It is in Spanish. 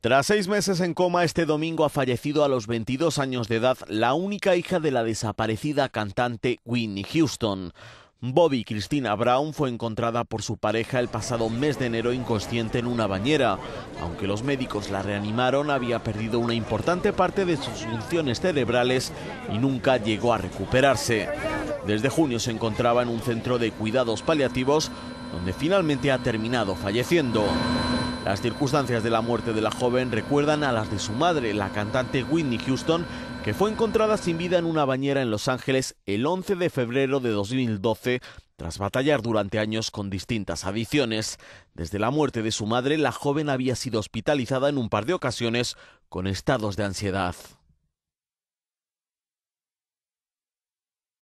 Tras seis meses en coma, este domingo ha fallecido a los 22 años de edad la única hija de la desaparecida cantante Winnie Houston. Bobby Cristina Brown fue encontrada por su pareja el pasado mes de enero inconsciente en una bañera. Aunque los médicos la reanimaron, había perdido una importante parte de sus funciones cerebrales y nunca llegó a recuperarse. Desde junio se encontraba en un centro de cuidados paliativos, donde finalmente ha terminado falleciendo. Las circunstancias de la muerte de la joven recuerdan a las de su madre, la cantante Whitney Houston, que fue encontrada sin vida en una bañera en Los Ángeles el 11 de febrero de 2012 tras batallar durante años con distintas adicciones. Desde la muerte de su madre, la joven había sido hospitalizada en un par de ocasiones con estados de ansiedad.